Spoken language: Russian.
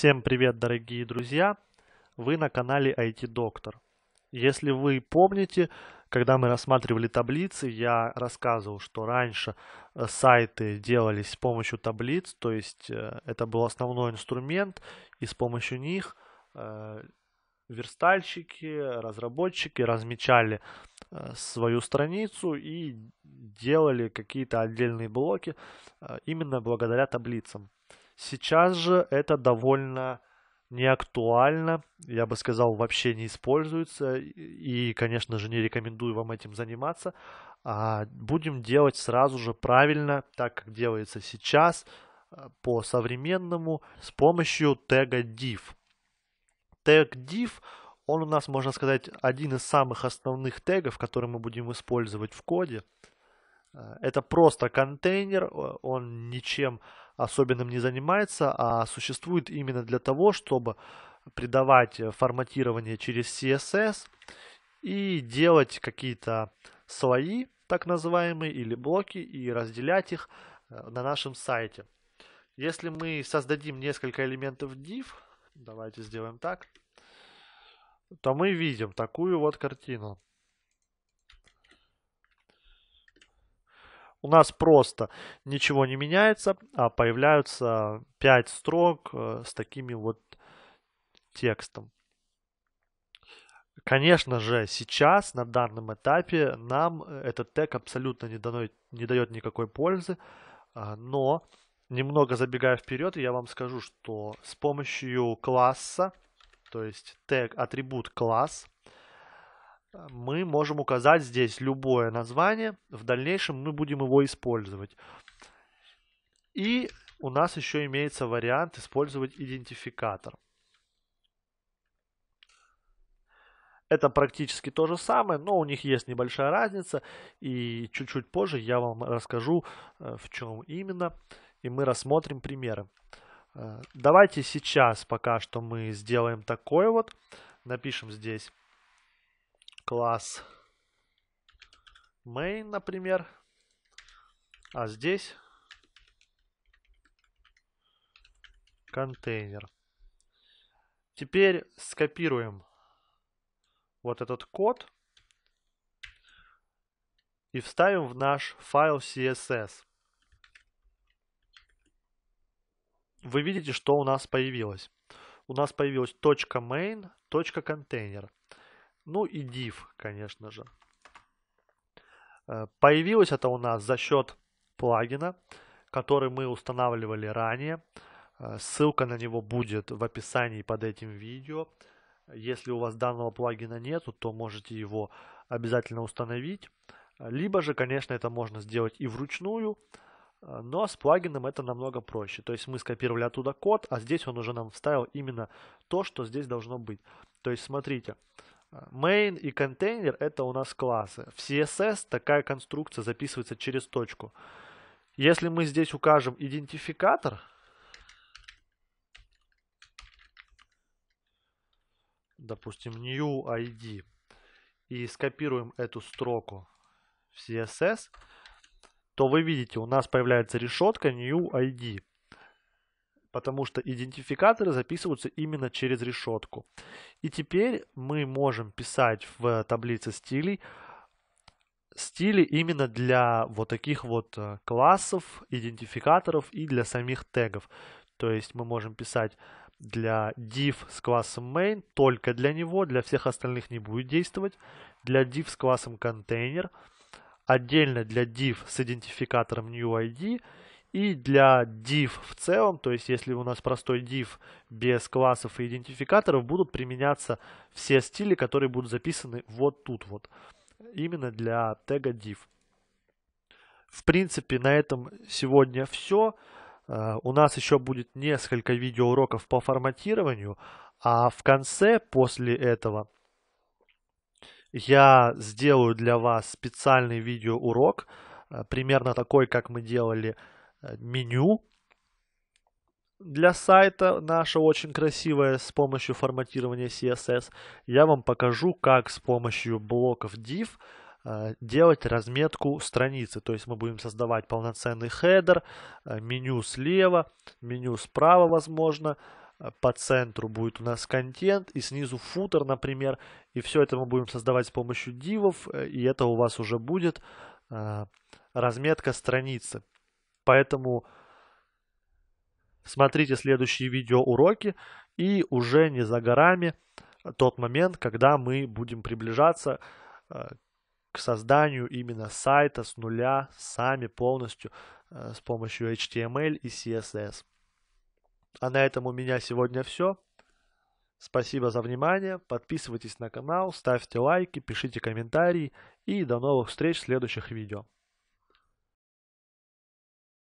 Всем привет, дорогие друзья! Вы на канале IT Доктор. Если вы помните, когда мы рассматривали таблицы, я рассказывал, что раньше э, сайты делались с помощью таблиц, то есть э, это был основной инструмент, и с помощью них э, верстальщики, разработчики размечали свою страницу и делали какие-то отдельные блоки именно благодаря таблицам. Сейчас же это довольно не актуально, я бы сказал, вообще не используется, и, конечно же, не рекомендую вам этим заниматься. А будем делать сразу же правильно, так как делается сейчас, э, по-современному, с помощью тега div. Тег div, он у нас, можно сказать, один из самых основных тегов, которые мы будем использовать в коде. Э, это просто контейнер, он ничем особенным не занимается, а существует именно для того, чтобы придавать э, форматирование через CSS и делать какие-то слои, так называемые, или блоки, и разделять их э, на нашем сайте. Если мы создадим несколько элементов div, давайте сделаем так, то мы видим такую вот картину. У нас просто ничего не меняется, а появляются 5 строк э, с такими вот текстом. Конечно же, сейчас, на данном этапе, нам э, этот тег абсолютно не, дано, не дает никакой пользы, а, но немного забегая вперед, я вам скажу, что с помощью класса, то есть тег атрибут класс, мы можем указать здесь любое название. В дальнейшем мы будем его использовать. И у нас еще имеется вариант использовать идентификатор. Это практически то же самое, но у них есть небольшая разница. И чуть-чуть позже я вам расскажу, э, в чем именно. И мы рассмотрим примеры. Э, давайте сейчас пока что мы сделаем такой вот. Напишем здесь класс main, например. А здесь контейнер. Теперь скопируем вот этот код и вставим в наш файл CSS. Вы видите, что у нас появилось. У нас появилась .main, .container. Ну и div, конечно же. Э, появилось это у нас за счет плагина, который мы устанавливали ранее. Э, ссылка на него будет в описании под этим видео. Если у вас данного плагина нету, то можете его обязательно установить. Либо же, конечно, это можно сделать и вручную, э, но с плагином это намного проще. То есть мы скопировали оттуда код, а здесь он уже нам вставил именно то, что здесь должно быть. То есть смотрите, Main и контейнер — это у нас классы. В CSS такая конструкция записывается через точку. Если мы здесь укажем идентификатор, допустим, new ID, и скопируем эту строку в CSS, то вы видите, у нас появляется решетка new ID потому что идентификаторы записываются именно через решетку. И теперь мы можем писать в таблице стилей стили именно для вот таких вот э, классов, идентификаторов и для самих тегов. То есть мы можем писать для div с классом main, только для него, для всех остальных не будет действовать. Для div с классом container отдельно для div с идентификатором new ID и для div в целом, то есть если у нас простой div без классов и идентификаторов, будут применяться все стили, которые будут записаны вот тут вот. Именно для тега div. В принципе, на этом сегодня все. Э, у нас еще будет несколько видеоуроков по форматированию, а в конце, после этого, я сделаю для вас специальный видеоурок, э, примерно такой, как мы делали Э, меню для сайта нашего очень красивое с помощью форматирования CSS. Я вам покажу, как с помощью блоков div э, делать разметку страницы. То есть мы будем создавать полноценный хедер, э, меню слева, меню справа, возможно, по центру будет у нас контент, и снизу футер, например. И все это мы будем создавать с помощью дивов, и это у вас уже будет разметка страницы. Поэтому смотрите следующие видеоуроки, и уже не за горами тот момент, когда мы будем приближаться э, к созданию именно сайта с нуля, сами полностью, э, с помощью HTML и CSS. А на этом у меня сегодня все. Спасибо за внимание, подписывайтесь на канал, ставьте лайки, пишите комментарии и до новых встреч в следующих видео.